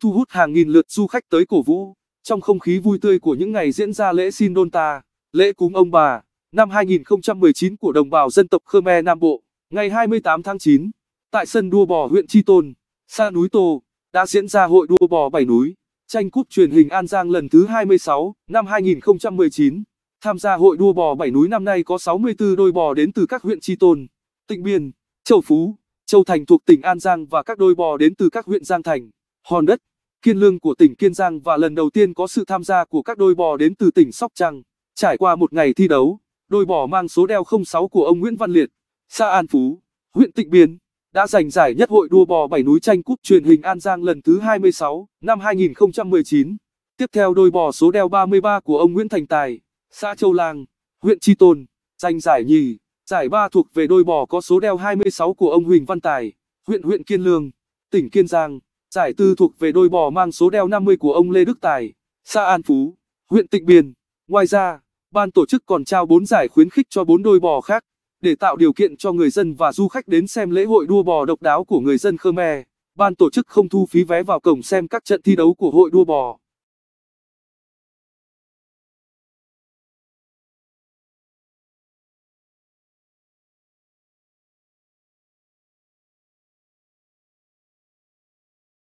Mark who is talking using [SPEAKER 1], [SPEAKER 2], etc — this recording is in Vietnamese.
[SPEAKER 1] thu hút hàng nghìn lượt du khách tới cổ vũ. Trong không khí vui tươi của những ngày diễn ra lễ Xin Đôn Ta, lễ cúng ông bà, năm 2019 của đồng bào dân tộc Khmer Nam Bộ, ngày 28 tháng 9, tại sân đua bò huyện Chi Tôn, xa núi Tô, đã diễn ra hội đua bò bảy núi, tranh cúp truyền hình An Giang lần thứ 26 năm 2019. Tham gia hội đua bò bảy núi năm nay có 64 đôi bò đến từ các huyện Chi Tôn, Tịnh Biên, Châu Phú, Châu Thành thuộc tỉnh An Giang và các đôi bò đến từ các huyện Giang Thành, Hòn Đất, Kiên Lương của tỉnh Kiên Giang và lần đầu tiên có sự tham gia của các đôi bò đến từ tỉnh Sóc Trăng. Trải qua một ngày thi đấu, đôi bò mang số đeo 06 của ông Nguyễn Văn Liệt, xã An Phú, huyện Tịnh Biên, đã giành giải nhất hội đua bò bảy núi tranh cúp truyền hình An Giang lần thứ 26 năm 2019. Tiếp theo đôi bò số đeo 33 của ông Nguyễn Thành Tài, xã Châu Lang, huyện Tri Tôn, giành giải nhì, giải ba thuộc về đôi bò có số đeo 26 của ông Huỳnh Văn Tài, huyện huyện Kiên Lương, tỉnh Kiên Giang. Giải tư thuộc về đôi bò mang số đeo 50 của ông Lê Đức Tài, xã An Phú, huyện Tịnh Biên. Ngoài ra, ban tổ chức còn trao 4 giải khuyến khích cho 4 đôi bò khác để tạo điều kiện cho người dân và du khách đến xem lễ hội đua bò độc đáo của người dân Khmer. Ban tổ chức không thu phí vé vào cổng xem các trận thi đấu của hội đua bò.